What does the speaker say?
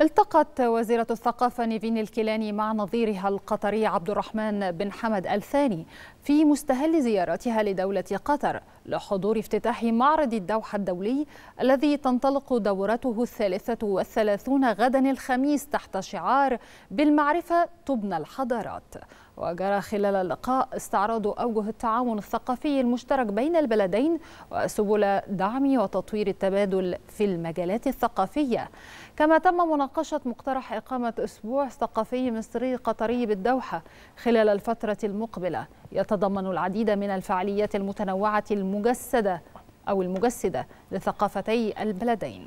التقت وزيرة الثقافة نيفين الكيلاني مع نظيرها القطري عبد الرحمن بن حمد الثاني في مستهل زيارتها لدولة قطر لحضور افتتاح معرض الدوحة الدولي الذي تنطلق دورته الثالثة والثلاثون غدا الخميس تحت شعار بالمعرفة تبنى الحضارات وجرى خلال اللقاء استعراض أوجه التعاون الثقافي المشترك بين البلدين وسبل دعم وتطوير التبادل في المجالات الثقافية كما تم مناقشة مقترح إقامة أسبوع ثقافي مصري قطري بالدوحة خلال الفترة المقبلة يتضمن العديد من الفعاليات المتنوعة المتنوعة المجسدة أو المجسدة لثقافتي البلدين